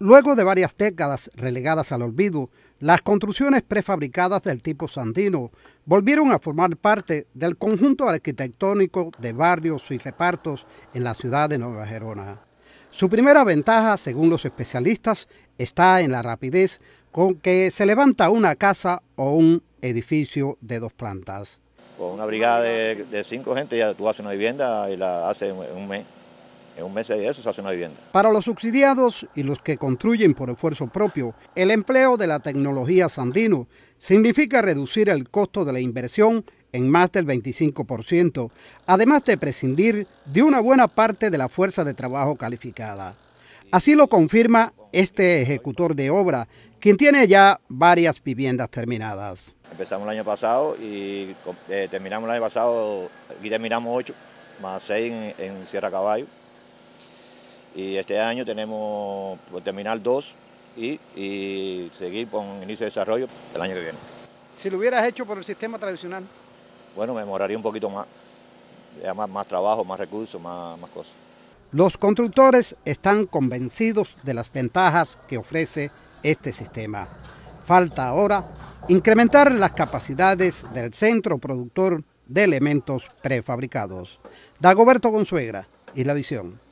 Luego de varias décadas relegadas al olvido, las construcciones prefabricadas del tipo sandino volvieron a formar parte del conjunto arquitectónico de barrios y repartos en la ciudad de Nueva Gerona. Su primera ventaja, según los especialistas, está en la rapidez con que se levanta una casa o un edificio de dos plantas. Con una brigada de, cinco gente ya tú haces una vivienda y la hace en un mes. En un mes de eso se hace una vivienda. Para los subsidiados y los que construyen por esfuerzo propio, el empleo de la tecnología Sandino significa reducir el costo de la inversión en más del 25%, además de prescindir de una buena parte de la fuerza de trabajo calificada. Así lo confirma este ejecutor de obra, quien tiene ya varias viviendas terminadas. Empezamos el año pasado y eh, terminamos el año pasado, aquí terminamos 8 más 6 en Sierra Caballo y este año tenemos terminal terminar dos y, seguir con inicio de desarrollo el año que viene. Si lo hubieras hecho por el sistema tradicional. Bueno, me demoraría un poquito más, más, más trabajo, más recursos, más, cosas. Los constructores están convencidos de las ventajas que ofrece este sistema. Falta ahora incrementar las capacidades del centro productor de elementos prefabricados. Dagoberto Consuegra y la visión.